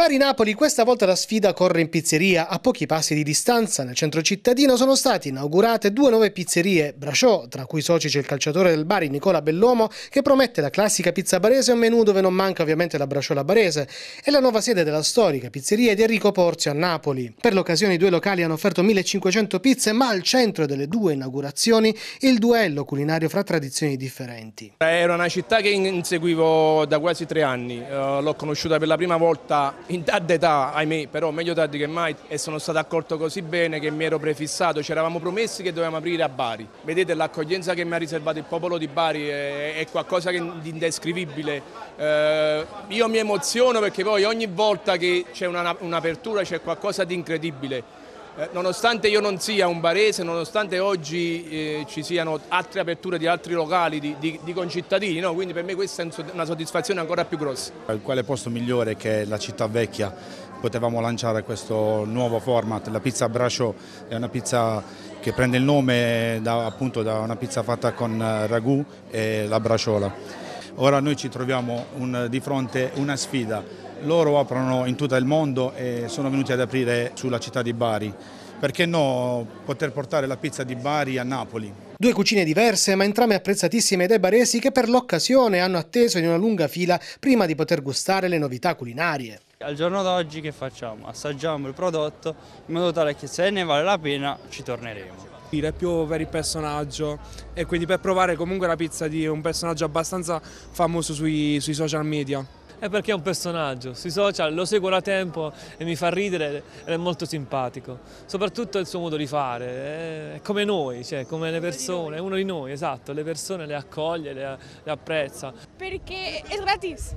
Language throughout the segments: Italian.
Bari-Napoli, questa volta la sfida corre in pizzeria. A pochi passi di distanza, nel centro cittadino, sono state inaugurate due nuove pizzerie, Brasciò, tra cui soci c'è il calciatore del Bari Nicola Bellomo, che promette la classica pizza barese e un menù dove non manca ovviamente la braciola barese, e la nuova sede della storica pizzeria di Enrico Porzio a Napoli. Per l'occasione i due locali hanno offerto 1500 pizze, ma al centro delle due inaugurazioni il duello culinario fra tradizioni differenti. Era una città che inseguivo da quasi tre anni, eh, l'ho conosciuta per la prima volta in tarda età, ahimè, però meglio tardi che mai, e sono stato accolto così bene che mi ero prefissato, ci eravamo promessi che dovevamo aprire a Bari. Vedete l'accoglienza che mi ha riservato il popolo di Bari è, è qualcosa di indescrivibile. Eh, io mi emoziono perché poi ogni volta che c'è un'apertura c'è qualcosa di incredibile. Eh, nonostante io non sia un barese, nonostante oggi eh, ci siano altre aperture di altri locali, di, di, di concittadini, no? quindi per me questa è una soddisfazione ancora più grossa. Eh, quale posto migliore che la città vecchia? Potevamo lanciare questo nuovo format, la pizza Brascio è una pizza che prende il nome da, appunto da una pizza fatta con eh, ragù e la braciola Ora noi ci troviamo un, di fronte a una sfida. Loro aprono in tutto il mondo e sono venuti ad aprire sulla città di Bari. Perché no poter portare la pizza di Bari a Napoli? Due cucine diverse ma entrambe apprezzatissime dai baresi che per l'occasione hanno atteso in una lunga fila prima di poter gustare le novità culinarie. Al giorno d'oggi che facciamo? Assaggiamo il prodotto in modo tale che se ne vale la pena ci torneremo dire più per il personaggio e quindi per provare comunque la pizza di un personaggio abbastanza famoso sui, sui social media. È perché è un personaggio, sui social lo seguo da tempo e mi fa ridere ed è molto simpatico, soprattutto il suo modo di fare, è come noi, cioè come le persone, è uno di noi, esatto, le persone le accoglie, le, le apprezza. Perché è gratis.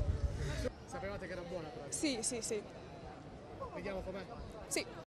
Sapevate che era buona? Però. Sì, sì, sì. Vediamo com'è. Sì.